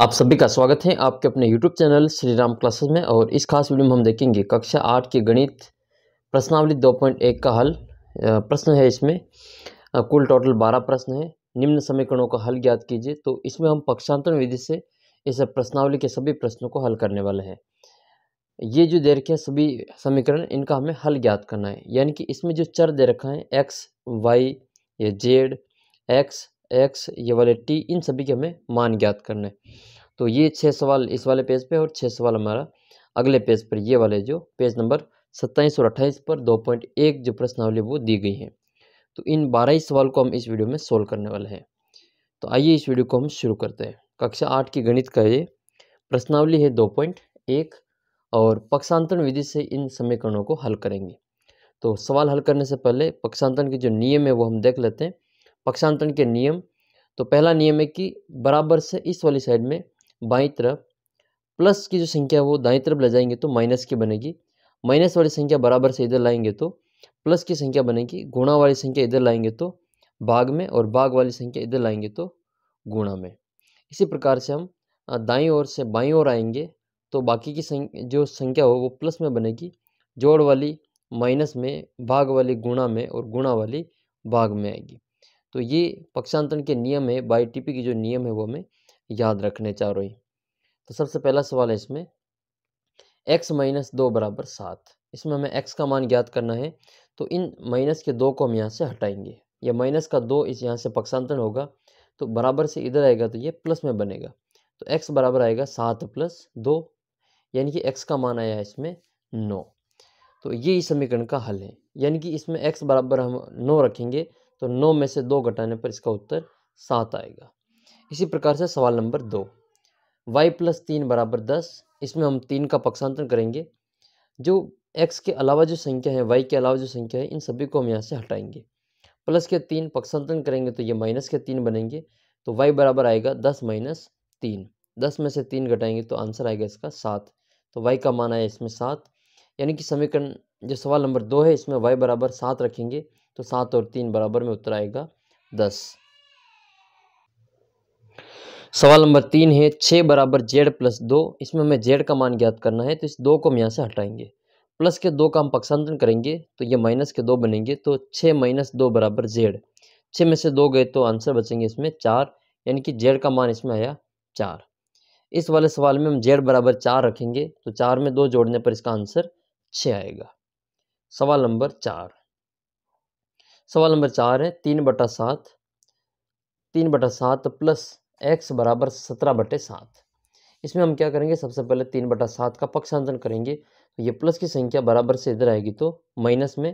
आप सभी का स्वागत है आपके अपने YouTube channel Shri Ram classes में और इस खास वीडियो में हम देखेंगे कक्षा आठ के गणित प्रश्नावली 2.1 का हल प्रश्न है इसमें कुल टोटल 12 प्रश्न है निम्न समीकरणों का हल ज्ञात कीजिए तो इसमें हम पक्षांतरण विधि से इस प्रश्नावली के सभी प्रश्नों को हल करने वाले हैं ये जो दे रखे हैं सभी समीकरण इनका हमें हल ज्ञात करना है यानी कि इसमें जो चर दे रखा है एक्स वाई या जेड एक्स एक्स ये वाले टी इन सभी के हमें मान ज्ञात करने तो ये छः सवाल इस वाले पेज पे और छः सवाल हमारा अगले पेज पर ये वाले जो पेज नंबर सत्ताईस और अट्ठाईस पर दो पॉइंट एक जो प्रश्नावली वो दी गई है तो इन बारह ही सवाल को हम इस वीडियो में सोल्व करने वाले हैं तो आइए इस वीडियो को हम शुरू करते हैं कक्षा आठ की गणित का ये प्रश्नावली है दो पॉइंट एक और पक्षांतरण विधि से इन समीकरणों को हल करेंगे तो सवाल हल करने से पहले पक्षांतरण के जो नियम है वो हम देख लेते हैं पक्षांतरण के नियम तो पहला नियम है कि बराबर से इस वाली साइड में बाई तरफ प्लस की जो संख्या है वो दाई तरफ ले जाएंगे तो माइनस की बनेगी माइनस वाली संख्या बराबर से इधर लाएंगे तो प्लस की संख्या बनेगी गुणा वाली संख्या इधर लाएंगे तो भाग में और भाग वाली संख्या इधर लाएंगे तो गुणा में इसी प्रकार से हम दाई ओर से बाई ओर आएंगे तो बाकी की संख्या जो संख्या हो वो प्लस में बनेगी जोड़ वाली माइनस में भाग वाली गुणा में और गुणा वाली भाग में आएगी तो ये पक्षांतरण के नियम है बायोटीपी की के जो नियम है वो हमें याद रखने चारों ही तो सबसे पहला सवाल है इसमें एक्स माइनस दो बराबर सात इसमें हमें एक्स का मान ज्ञात करना है तो इन माइनस के दो को हम यहाँ से हटाएंगे या माइनस का दो इस यहाँ से पक्षांतरण होगा तो बराबर से इधर आएगा तो ये प्लस में बनेगा तो एक्स बराबर आएगा सात प्लस दो यानी कि एक्स का मान आया इसमें नौ तो ये इस समीकरण का हल है यानी कि इसमें एक्स बराबर हम नौ रखेंगे तो नौ में से दो घटाने पर इसका उत्तर सात आएगा इसी प्रकार से सवाल नंबर दो वाई प्लस तीन बराबर दस इसमें हम तीन का पक्षांतरण करेंगे जो एक्स के अलावा जो संख्या है वाई के अलावा जो संख्या है इन सभी को हम यहाँ से हटाएंगे प्लस के तीन पक्षांतरण करेंगे तो ये माइनस के तीन बनेंगे तो वाई बराबर आएगा दस माइनस तीन दस में से तीन घटाएंगे तो आंसर आएगा इसका सात तो वाई का मान आया इसमें सात यानी कि समीकरण जो सवाल नंबर दो है इसमें वाई बराबर सात रखेंगे तो सात और तीन बराबर में उत्तर आएगा दस सवाल नंबर तीन है छः बराबर जेड प्लस दो इसमें हमें जेड का मान ज्ञात करना है तो इस दो को हम यहाँ से हटाएंगे प्लस के दो का हम पक्षांतरण करेंगे तो ये माइनस के दो बनेंगे तो छः माइनस दो बराबर जेड छः में से दो गए तो आंसर बचेंगे इसमें चार यानी कि जेड का मान इसमें आया चार इस वाले सवाल में हम जेड बराबर चार रखेंगे तो चार में दो जोड़ने पर इसका आंसर छः आएगा सवाल नंबर चार सवाल नंबर चार है तीन बटा सात तीन बटा सात प्लस एक्स बराबर सत्रह बटे सात इसमें हम क्या करेंगे सबसे पहले तीन बटा सात का पक्षांतरण करेंगे तो ये प्लस की संख्या बराबर से इधर आएगी तो माइनस में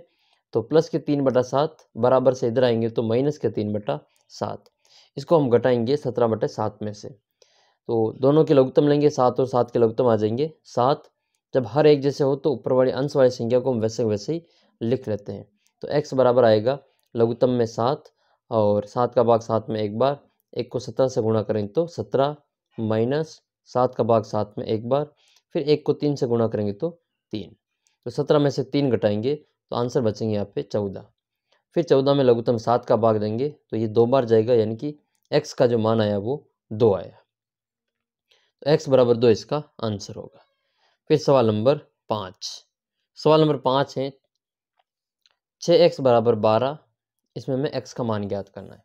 तो प्लस के तीन बटा सात बराबर से इधर आएंगे तो माइनस के तीन बटा सात इसको हम घटाएंगे सत्रह बटे सात में से तो दोनों के लघुत्तम लेंगे सात और सात के लघुत्तम आ जाएंगे सात जब हर एक जैसे हो तो ऊपर वाली अंश वाली संख्या को हम वैसे वैसे ही लिख लेते हैं तो एक्स बराबर आएगा लघुतम में सात और सात का भाग सात में एक बार एक को सत्रह से गुणा करेंगे तो सत्रह माइनस सात का भाग सात में एक बार फिर एक को तीन से गुणा करेंगे तो तीन तो सत्रह में से तीन घटाएंगे तो आंसर बचेंगे यहाँ पे चौदह फिर चौदह में लघुतम सात का भाग देंगे तो ये दो बार जाएगा यानी कि एक्स का जो मान आया वो दो आया तो एक्स बराबर दो इसका आंसर होगा फिर सवाल नंबर पाँच सवाल नंबर पाँच है छः एक्स बराबर बारह इसमें हमें एक्स का मान ज्ञात करना है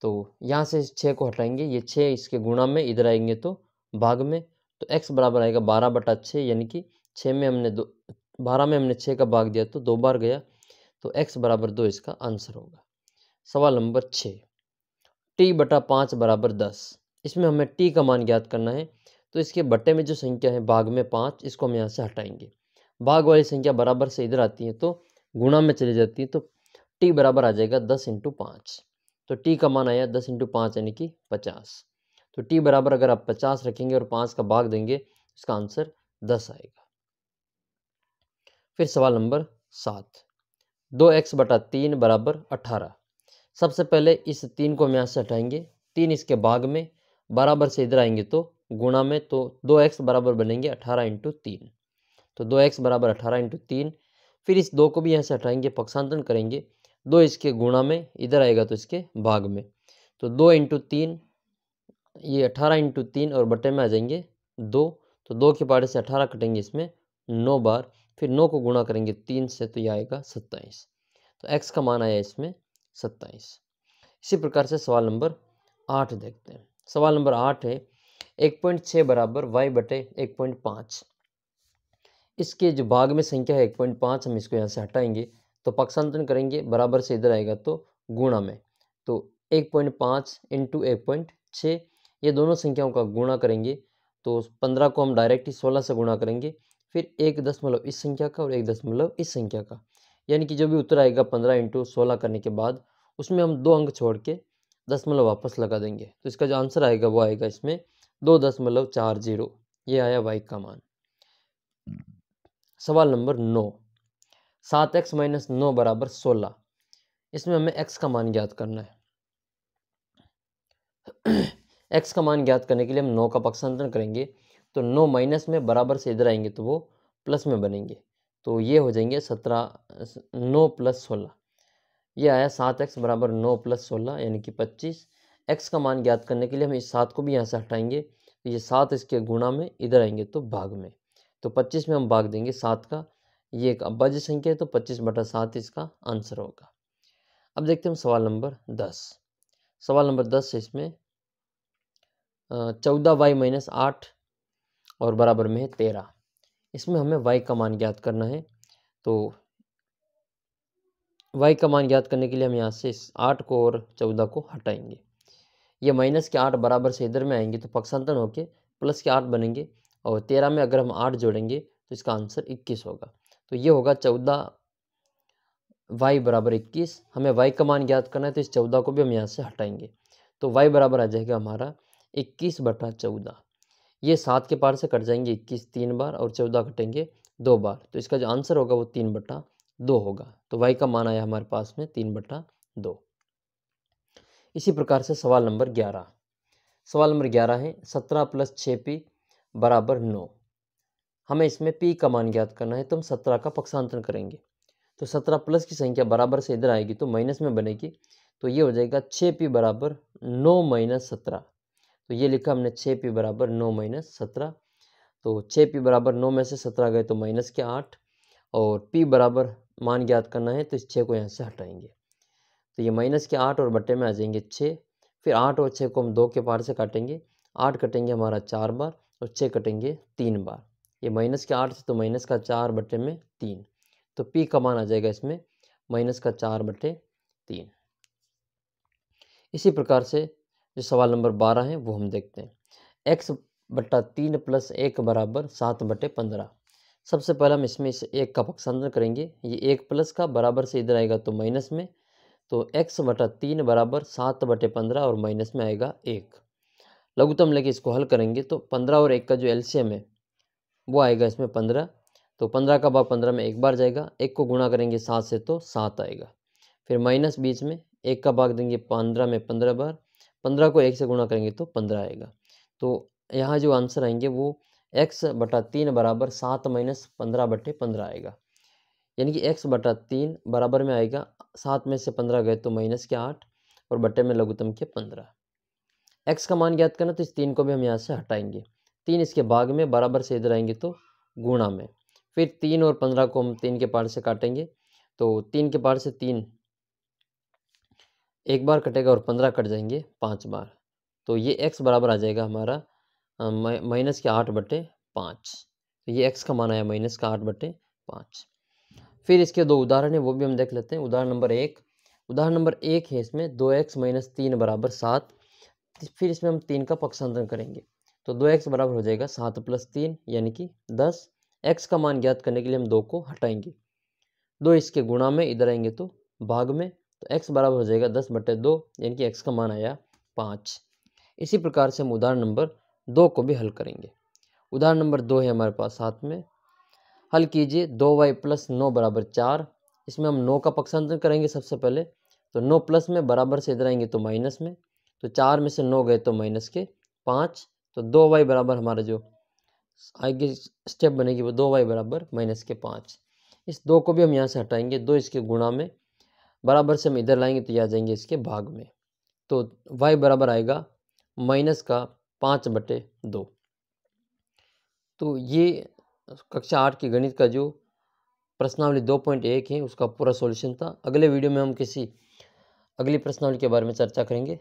तो यहाँ से छः को हटाएंगे ये छः इसके गुणा में इधर आएंगे तो भाग में तो एक्स बराबर आएगा बारह बटा छः यानी कि छः में हमने दो बारह में हमने छः का भाग दिया तो दो बार गया तो एक्स बराबर दो इसका आंसर होगा सवाल नंबर छः टी बटा पाँच बराबर दस इसमें हमें टी का मान ज्ञात करना है तो इसके बटे में जो संख्या है भाग में पाँच इसको हम यहाँ से हटाएंगे भाग वाली संख्या बराबर से इधर आती है तो गुणा में चली जाती है तो टी बराबर आ जाएगा दस इंटू पाँच तो टी का मान आया दस इंटू पाँच यानी कि पचास तो टी बराबर अगर आप पचास रखेंगे और पाँच का भाग देंगे इसका आंसर दस आएगा फिर सवाल नंबर सात दो एक्स बटा तीन बराबर अठारह सबसे पहले इस तीन को हम यहाँ से हटाएंगे तीन इसके भाग में बराबर से इधर आएंगे तो गुणा में तो दो एक्स बराबर बनेंगे अठारह इंटू तीन तो दो एक्स बराबर अठारह इंटू तीन फिर इस दो को भी यहाँ से हटाएंगे पक्षांतरण करेंगे दो इसके गुणा में इधर आएगा तो इसके भाग में तो दो इंटू तीन ये अठारह इंटू तीन और बटे में आ जाएंगे दो तो दो के पारे से अठारह कटेंगे इसमें नौ बार फिर नौ को गुणा करेंगे तीन से तो यह आएगा सत्ताईस तो एक्स का मान आया इसमें सत्ताईस इसी प्रकार से सवाल नंबर आठ देखते हैं सवाल नंबर आठ है एक पॉइंट छः बराबर वाई बटे एक पॉइंट पाँच इसके जो भाग में संख्या है एक पॉइंट पाँच हम इसको यहाँ से हटाएंगे तो पक्षांतरण करेंगे बराबर से इधर आएगा तो गुणा में तो एक पॉइंट पाँच इंटू एक पॉइंट छः ये दोनों संख्याओं का गुणा करेंगे तो पंद्रह को हम डायरेक्ट ही सोलह से गुणा करेंगे फिर एक दशमलव इस संख्या का और एक दशमलव इस संख्या का यानी कि जो भी उत्तर आएगा पंद्रह इंटू सोलह करने के बाद उसमें हम दो अंक छोड़ के दशमलव वापस लगा देंगे तो इसका जो आंसर आएगा वो आएगा इसमें दो दशमलव चार जीरो ये आया वाई का मान सवाल नंबर नौ सात एक्स माइनस नौ बराबर सोलह इसमें हमें एक्स का मान ज्ञात करना है एक्स का मान ज्ञात करने के लिए हम नौ का पक्षांतरण करेंगे तो नौ माइनस में बराबर से इधर आएंगे तो वो प्लस में बनेंगे तो ये हो जाएंगे सत्रह नौ प्लस सोलह ये आया सात एक्स बराबर नौ प्लस सोलह यानी कि पच्चीस एक्स का मान ज्ञात करने के लिए हम इस सात को भी यहाँ से हटाएंगे तो ये सात इसके गुणा में इधर आएंगे तो भाग में तो पच्चीस में हम भाग देंगे सात का ये एक अभाज्य संख्या है तो पच्चीस बटा सात इसका आंसर होगा अब देखते हैं हम सवाल नंबर दस सवाल नंबर दस इसमें चौदह वाई माइनस आठ और बराबर में है तेरह इसमें हमें वाई का मान ज्ञात करना है तो वाई का मान ज्ञात करने के लिए हम यहाँ से आठ को और चौदह को हटाएंगे ये माइनस के आठ बराबर से इधर में आएंगे तो पक्षांतरण होके प्लस के आठ बनेंगे और तेरह में अगर हम आठ जोड़ेंगे तो इसका आंसर इक्कीस होगा तो ये होगा चौदह वाई बराबर इक्कीस हमें वाई का मान ज्ञात करना है तो इस चौदह को भी हम यहाँ से हटाएंगे तो वाई बराबर आ जाएगा हमारा इक्कीस बटा चौदह ये सात के पार से कट जाएंगे इक्कीस तीन बार और चौदह कटेंगे दो बार तो इसका जो आंसर होगा वो तीन बटा दो होगा तो वाई का मान आया हमारे पास में तीन बटा दो इसी प्रकार से सवाल नंबर ग्यारह सवाल नंबर ग्यारह है सत्रह प्लस छः पी बराबर नौ हमें इसमें पी का मान ज्ञात करना है तो हम सत्रह का पक्षांतरण करेंगे तो सत्रह प्लस की संख्या बराबर से इधर आएगी तो माइनस में बनेगी तो ये हो जाएगा छः पी बराबर नौ माइनस सत्रह तो ये लिखा हमने छः पी बराबर नौ माइनस सत्रह तो छः पी बराबर नौ में से सत्रह गए तो माइनस के आठ और पी बराबर मान ज्ञात करना है तो इस छः को यहाँ से हटाएंगे तो ये माइनस के आठ और बट्टे में आ जाएंगे छः फिर आठ और छः को हम दो के पार से काटेंगे आठ कटेंगे हमारा चार बार और तो छः कटेंगे तीन बार ये माइनस के आठ से तो माइनस का चार बटे में तीन तो पी का मान आ जाएगा इसमें माइनस का चार बटे तीन इसी प्रकार से जो सवाल नंबर बारह है वो हम देखते हैं एक्स बट्टा तीन प्लस एक बराबर सात बटे पंद्रह सबसे पहले हम इसमें इस एक का पक्षांतर करेंगे ये एक प्लस का बराबर से इधर आएगा तो माइनस में तो एक्स बटा तीन बराबर सात बटे पंद्रह और माइनस में आएगा एक लघुतम लेके इसको हल करेंगे तो पंद्रह और एक का जो एल्शियम है वो आएगा इसमें पंद्रह तो पंद्रह का भाग पंद्रह में एक बार जाएगा एक को गुणा करेंगे सात से तो सात आएगा फिर माइनस बीच में एक का भाग देंगे पंद्रह में पंद्रह बार पंद्रह को एक से गुणा करेंगे तो पंद्रह आएगा तो यहाँ जो आंसर आएंगे वो एक्स बटा तीन बराबर सात माइनस पंद्रह बटे पंद्रह आएगा यानी कि एक्स बटा तीन बराबर में आएगा सात में से पंद्रह गए तो माइनस के आठ और बटे में लघुतम के पंद्रह एक्स का मान ज्ञात करना तो इस तीन को भी हम यहाँ से हटाएंगे तीन इसके भाग में बराबर से इधर आएंगे तो गुणा में फिर तीन और पंद्रह को हम तीन के पार से काटेंगे तो तीन के पार से तीन एक बार कटेगा और पंद्रह कट जाएंगे पाँच बार तो ये एक्स बराबर आ जाएगा हमारा माइनस के आठ बटे पाँच तो ये एक्स का मान आया माइनस का आठ बटे पाँच फिर इसके दो उदाहरण हैं वो भी हम देख लेते हैं उदाहरण नंबर एक उदाहरण नंबर एक है इसमें दो एक्स माइनस तीन बराबर सात फिर इसमें हम तीन का पक्षांतरण करेंगे तो दो एक्स बराबर हो जाएगा सात प्लस तीन यानी कि दस एक्स का मान ज्ञात करने के लिए हम दो को हटाएंगे दो इसके गुणा में इधर आएंगे तो भाग में तो एक्स बराबर हो जाएगा दस बटे दो यानी कि एक्स का मान आया पाँच इसी प्रकार से हम उदाहरण नंबर दो को भी हल करेंगे उदाहरण नंबर दो है हमारे पास साथ में हल कीजिए दो वाई प्लस नौ बराबर चार इसमें हम नौ का पक्षांतर करेंगे सबसे पहले तो नौ प्लस में बराबर से इधर आएंगे तो माइनस में तो चार में से नौ गए तो माइनस के पाँच तो दो वाई बराबर हमारा जो आगे स्टेप बनेगी वो दो वाई बराबर माइनस के पाँच इस दो को भी हम यहाँ से हटाएंगे दो इसके गुणा में बराबर से हम इधर लाएंगे तो ये आ जाएंगे इसके भाग में तो वाई बराबर आएगा माइनस का पाँच बटे दो तो ये कक्षा आठ के गणित का जो प्रश्नावली दो पॉइंट एक है उसका पूरा सॉल्यूशन था अगले वीडियो में हम किसी अगली प्रश्नावली के बारे में चर्चा करेंगे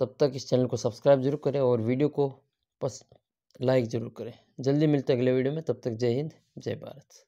तब तक इस चैनल को सब्सक्राइब जरूर करें और वीडियो को पस लाइक ज़रूर करें जल्दी मिलते अगले वीडियो में तब तक जय हिंद जय भारत